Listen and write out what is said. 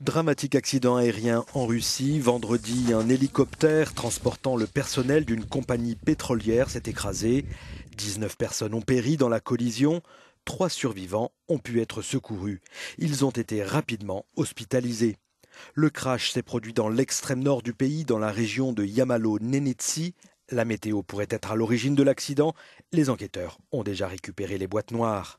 Dramatique accident aérien en Russie. Vendredi, un hélicoptère transportant le personnel d'une compagnie pétrolière s'est écrasé. 19 personnes ont péri dans la collision. Trois survivants ont pu être secourus. Ils ont été rapidement hospitalisés. Le crash s'est produit dans l'extrême nord du pays, dans la région de Yamalo-Nenetsi. La météo pourrait être à l'origine de l'accident. Les enquêteurs ont déjà récupéré les boîtes noires.